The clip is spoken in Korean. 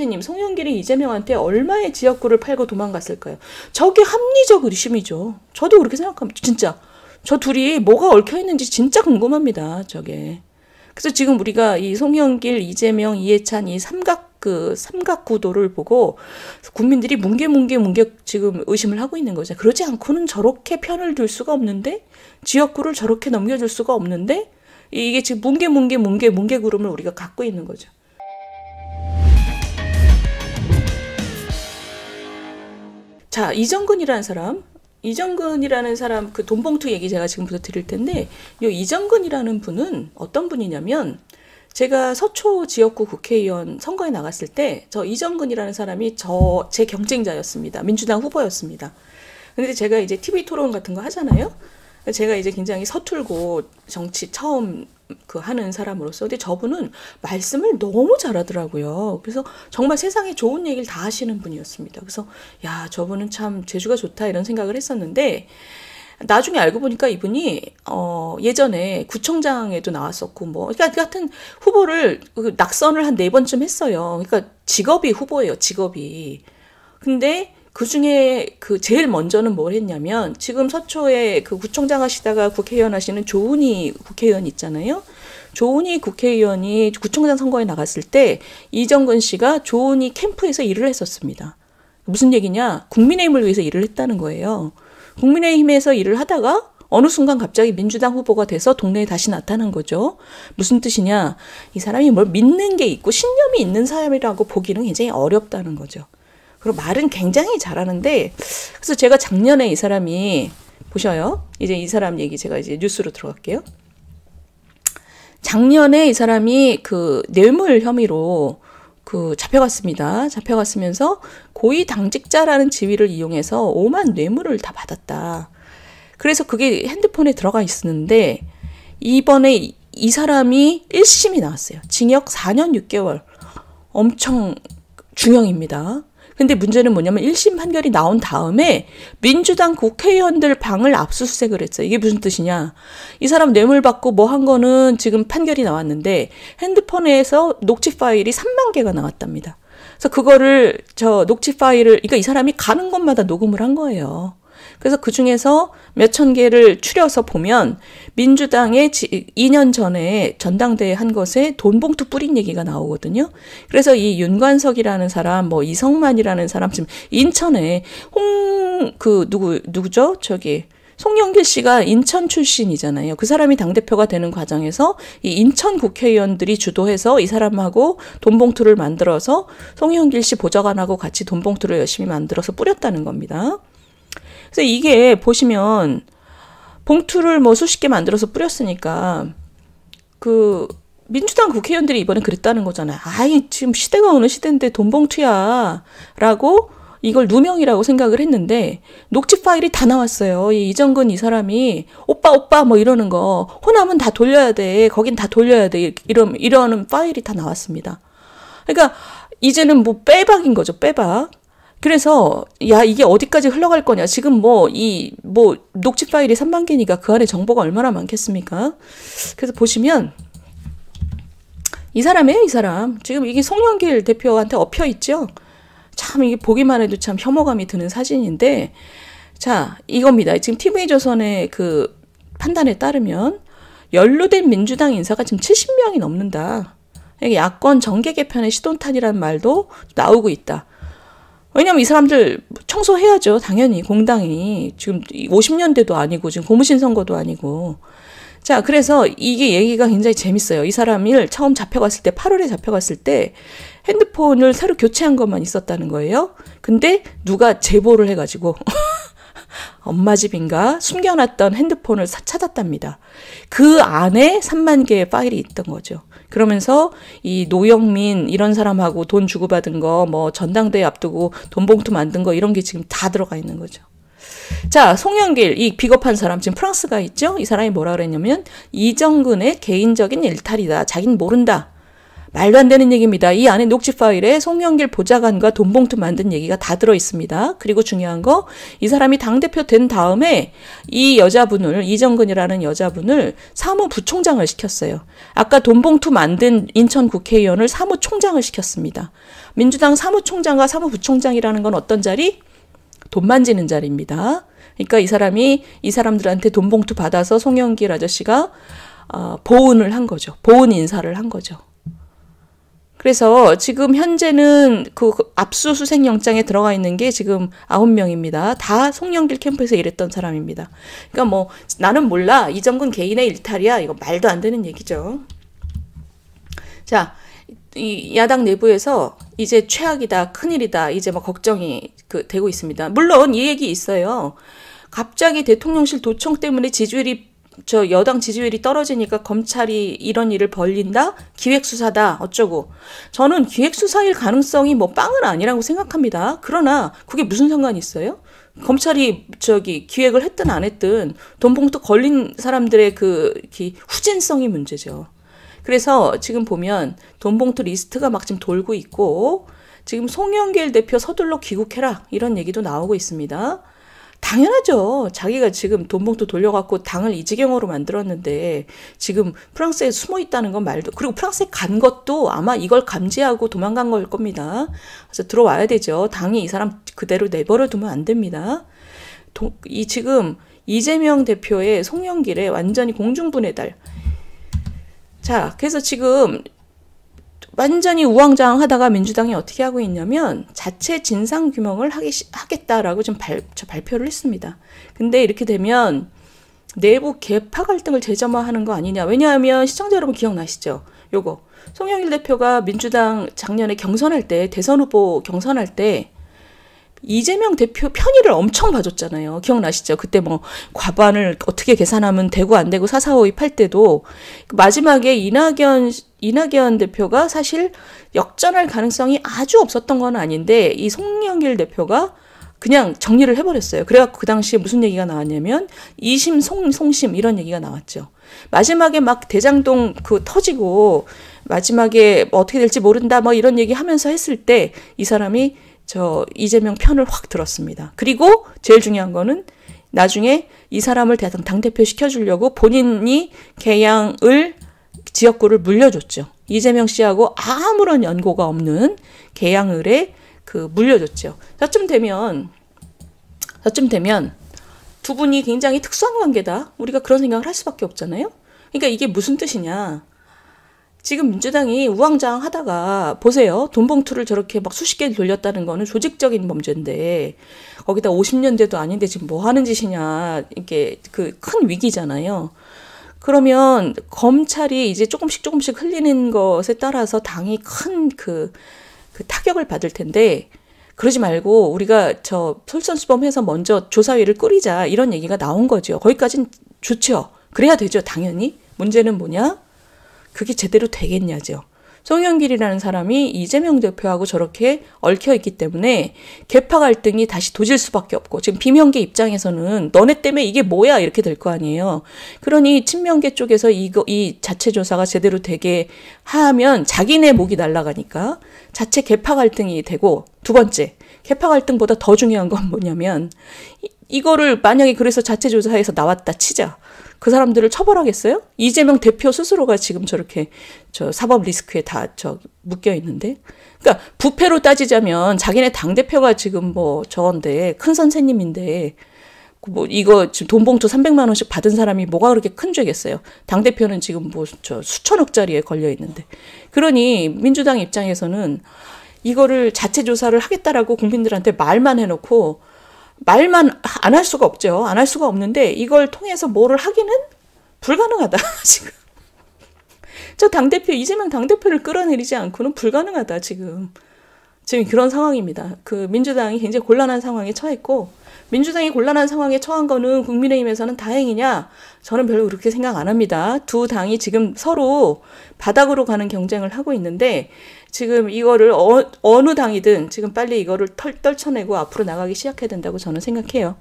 팟캐트님 송영길이 이재명한테 얼마의 지역구를 팔고 도망갔을까요? 저게 합리적 의심이죠. 저도 그렇게 생각합니다. 진짜. 저 둘이 뭐가 얽혀 있는지 진짜 궁금합니다. 저게. 그래서 지금 우리가 이 송영길, 이재명, 이해찬 이 삼각 그 삼각 구도를 보고 국민들이 뭉게뭉게 뭉게 지금 의심을 하고 있는 거죠. 그러지 않고는 저렇게 편을 들 수가 없는데 지역구를 저렇게 넘겨줄 수가 없는데 이게 지금 뭉게뭉게 뭉게 뭉게 구름을 우리가 갖고 있는 거죠. 자, 이정근이라는 사람, 이정근이라는 사람 그 돈봉투 얘기 제가 지금부터 드릴 텐데 요 이정근이라는 분은 어떤 분이냐면 제가 서초 지역구 국회의원 선거에 나갔을 때 저 이정근이라는 사람이 저 제 경쟁자였습니다. 민주당 후보였습니다. 근데 제가 이제 TV 토론 같은 거 하잖아요. 제가 이제 굉장히 서툴고 정치 처음 그 하는 사람으로서 근데 저분은 말씀을 너무 잘하더라고요. 그래서 정말 세상에 좋은 얘기를 다 하시는 분이었습니다. 그래서 야 저분은 참 재주가 좋다 이런 생각을 했었는데 나중에 알고 보니까 이분이 어 예전에 구청장에도 나왔었고 뭐 그러니까 그 같은 후보를 그 낙선을 한 네 번쯤 했어요. 그러니까 직업이 후보예요. 직업이 근데 그 중에 그 제일 먼저는 뭘 했냐면 지금 서초에 그 구청장 하시다가 국회의원 하시는 조은희 국회의원 있잖아요. 조은희 국회의원이 구청장 선거에 나갔을 때 이정근 씨가 조은희 캠프에서 일을 했었습니다. 무슨 얘기냐? 국민의힘을 위해서 일을 했다는 거예요. 국민의힘에서 일을 하다가 어느 순간 갑자기 민주당 후보가 돼서 동네에 다시 나타난 거죠. 무슨 뜻이냐? 이 사람이 뭘 믿는 게 있고 신념이 있는 사람이라고 보기는 굉장히 어렵다는 거죠. 그리고 말은 굉장히 잘하는데 그래서 제가 작년에 이 사람이 보셔요. 이제 이 사람 얘기 제가 이제 뉴스로 들어갈게요. 작년에 이 사람이 그 뇌물 혐의로 그 잡혀갔습니다. 잡혀갔으면서 고위 당직자라는 지위를 이용해서 오만 뇌물을 다 받았다. 그래서 그게 핸드폰에 들어가 있었는데 이번에 이 사람이 1심이 나왔어요. 징역 4년 6개월. 엄청 중형입니다. 근데 문제는 뭐냐면 1심 판결이 나온 다음에 민주당 국회의원들 방을 압수수색을 했어요. 이게 무슨 뜻이냐? 이 사람 뇌물 받고 뭐 한 거는 지금 판결이 나왔는데 핸드폰에서 녹취 파일이 3만 개가 나왔답니다. 그래서 그거를 저 녹취 파일을 그러니까 이 사람이 가는 곳마다 녹음을 한 거예요. 그래서 그 중에서 몇 천 개를 추려서 보면 민주당의 2년 전에 전당대회 한 것에 돈봉투 뿌린 얘기가 나오거든요. 그래서 이 윤관석이라는 사람, 뭐 이성만이라는 사람 지금 인천에 홍그 누구 누구죠? 저기 송영길 씨가 인천 출신이잖아요. 그 사람이 당대표가 되는 과정에서 이 인천 국회의원들이 주도해서 이 사람하고 돈봉투를 만들어서 송영길 씨 보좌관하고 같이 돈봉투를 열심히 만들어서 뿌렸다는 겁니다. 그래서 이게 보시면 봉투를 뭐 수십 개 만들어서 뿌렸으니까 그 민주당 국회의원들이 이번에 그랬다는 거잖아요. 아이 지금 시대가 어느 시대인데 돈 봉투야라고 이걸 누명이라고 생각을 했는데 녹취 파일이 다 나왔어요. 이 이정근 이 사람이 오빠 오빠 뭐 이러는 거 호남은 다 돌려야 돼. 거긴 다 돌려야 돼. 이런 이러는 파일이 다 나왔습니다. 그러니까 이제는 뭐 빼박인 거죠. 빼박. 그래서 야 이게 어디까지 흘러갈 거냐 지금 뭐 이뭐 뭐 녹취 파일이 3만 개니까 그 안에 정보가 얼마나 많겠습니까? 그래서 보시면 이 사람이에요 이 사람 지금 이게 송영길 대표한테 업혀 있죠. 참 이게 보기만 해도 참 혐오감이 드는 사진인데 자 이겁니다 지금 TV 조선의 그 판단에 따르면 연루된 민주당 인사가 지금 70명이 넘는다. 야권 정계 개편의 시돈탄이라는 말도 나오고 있다. 왜냐면 이 사람들 청소해야죠. 당연히 공당이 지금 50년대도 아니고 지금 고무신 선거도 아니고. 자, 그래서 이게 얘기가 굉장히 재밌어요. 이 사람을 처음 잡혀갔을 때 8월에 잡혀갔을 때 핸드폰을 새로 교체한 것만 있었다는 거예요. 근데 누가 제보를 해 가지고 엄마 집인가 숨겨놨던 핸드폰을 찾았답니다. 그 안에 3만 개의 파일이 있던 거죠. 그러면서 이 노영민 이런 사람하고 돈 주고받은 거, 뭐 전당대회 앞두고 돈 봉투 만든 거 이런 게 지금 다 들어가 있는 거죠. 자, 송영길, 이 비겁한 사람, 지금 프랑스가 있죠? 이 사람이 뭐라 그랬냐면, 이정근의 개인적인 일탈이다. 자기는 모른다. 말도 안 되는 얘기입니다. 이 안에 녹취 파일에 송영길 보좌관과 돈 봉투 만든 얘기가 다 들어 있습니다. 그리고 중요한 거 이 사람이 당 대표 된 다음에 이 여자분을 이정근이라는 여자분을 사무부총장을 시켰어요. 아까 돈 봉투 만든 인천 국회의원을 사무총장을 시켰습니다. 민주당 사무총장과 사무부총장이라는 건 어떤 자리? 돈 만지는 자리입니다. 그러니까 이 사람이 이 사람들한테 돈 봉투 받아서 송영길 아저씨가 어, 보은을 한 거죠. 보은 인사를 한 거죠. 그래서 지금 현재는 그 압수수색 영장에 들어가 있는 게 지금 아홉 명입니다. 다 송영길 캠프에서 일했던 사람입니다. 그러니까 뭐 나는 몰라 이정근 개인의 일탈이야 이거 말도 안 되는 얘기죠. 자, 이 야당 내부에서 이제 최악이다 큰일이다 이제 막 뭐 걱정이 그 되고 있습니다. 물론 이 얘기 있어요. 갑자기 대통령실 도청 때문에 지지율이 저 여당 지지율이 떨어지니까 검찰이 이런 일을 벌린다? 기획수사다? 어쩌고. 저는 기획수사일 가능성이 뭐 빵은 아니라고 생각합니다. 그러나 그게 무슨 상관이 있어요? 검찰이 저기 기획을 했든 안 했든 돈봉투 걸린 사람들의 그, 그 후진성이 문제죠. 그래서 지금 보면 돈봉투 리스트가 막 지금 돌고 있고 지금 송영길 대표 서둘러 귀국해라 이런 얘기도 나오고 있습니다. 당연하죠. 자기가 지금 돈봉투 돌려갖고 당을 이 지경으로 만들었는데 지금 프랑스에 숨어 있다는 건 말도 그리고 프랑스에 간 것도 아마 이걸 감지하고 도망간 걸 겁니다. 그래서 들어와야 되죠. 당이 이 사람 그대로 내버려 두면 안 됩니다. 도, 이 지금 이재명 대표의 송영길에 완전히 공중분해달. 자, 그래서 지금 완전히 우왕좌왕하다가 민주당이 어떻게 하고 있냐면 자체 진상 규명을 하기 하겠다라고 지금 발, 발표를 했습니다. 근데 이렇게 되면 내부 개파 갈등을 재점화하는 거 아니냐? 왜냐하면 시청자 여러분 기억나시죠? 요거 송영일 대표가 민주당 작년에 경선할 때 대선 후보 경선할 때 이재명 대표 편의를 엄청 봐줬잖아요. 기억나시죠? 그때 뭐 과반을 어떻게 계산하면 되고 안 되고 사사오입 할 때도 마지막에 이낙연 이낙연 대표가 사실 역전할 가능성이 아주 없었던 건 아닌데 이 송영길 대표가 그냥 정리를 해버렸어요. 그래갖고 그 당시에 무슨 얘기가 나왔냐면 이심 송 송심 이런 얘기가 나왔죠. 마지막에 막 대장동 그 터지고 마지막에 뭐 어떻게 될지 모른다 뭐 이런 얘기 하면서 했을 때 이 사람이 저 이재명 편을 확 들었습니다. 그리고 제일 중요한 거는 나중에 이 사람을 대당 당대표 시켜주려고 본인이 개양을 지역구를 물려줬죠. 이재명 씨하고 아무런 연고가 없는 개양을에 그 물려줬죠. 저쯤 되면 저쯤 되면 두 분이 굉장히 특수한 관계다. 우리가 그런 생각을 할 수밖에 없잖아요. 그러니까 이게 무슨 뜻이냐? 지금 민주당이 우왕좌왕 하다가 보세요. 돈봉투를 저렇게 막 수십 개 돌렸다는 거는 조직적인 범죄인데 거기다 50년대도 아닌데 지금 뭐 하는 짓이냐. 이게 그 큰 위기잖아요. 그러면 검찰이 이제 조금씩 조금씩 흘리는 것에 따라서 당이 큰그 그 타격을 받을 텐데 그러지 말고 우리가 저 솔선수범해서 먼저 조사위를 꾸리자 이런 얘기가 나온 거죠. 거기까진 좋죠. 그래야 되죠. 당연히. 문제는 뭐냐? 그게 제대로 되겠냐죠. 송영길이라는 사람이 이재명 대표하고 저렇게 얽혀 있기 때문에 개파 갈등이 다시 도질 수밖에 없고 지금 비명계 입장에서는 너네 때문에 이게 뭐야 이렇게 될 거 아니에요. 그러니 친명계 쪽에서 이거 이 자체 조사가 제대로 되게 하면 자기네 목이 날아가니까 자체 개파 갈등이 되고 두 번째 개파 갈등보다 더 중요한 건 뭐냐면 이거를 만약에 그래서 자체 조사에서 나왔다 치자. 그 사람들을 처벌하겠어요? 이재명 대표 스스로가 지금 저렇게 저 사법 리스크에 다 저 묶여 있는데. 그러니까 부패로 따지자면 자기네 당 대표가 지금 뭐 저건데 큰 선생님인데 뭐 이거 지금 돈 봉투 300만 원씩 받은 사람이 뭐가 그렇게 큰 죄겠어요. 당 대표는 지금 뭐 저 수천억짜리에 걸려 있는데. 그러니 민주당 입장에서는 이거를 자체 조사를 하겠다라고 국민들한테 말만 해놓고 말만 안 할 수가 없죠. 안 할 수가 없는데 이걸 통해서 뭐를 하기는 불가능하다. 지금 저 당대표 이재명 당대표를 끌어내리지 않고는 불가능하다. 지금 지금 그런 상황입니다. 그 민주당이 굉장히 곤란한 상황에 처했고 민주당이 곤란한 상황에 처한 거는 국민의힘에서는 다행이냐? 저는 별로 그렇게 생각 안 합니다. 두 당이 지금 서로 바닥으로 가는 경쟁을 하고 있는데 지금 이거를 어, 느 당이든 지금 빨리 이거를 털 떨쳐내고 앞으로 나가기 시작해야 된다고 저는 생각해요.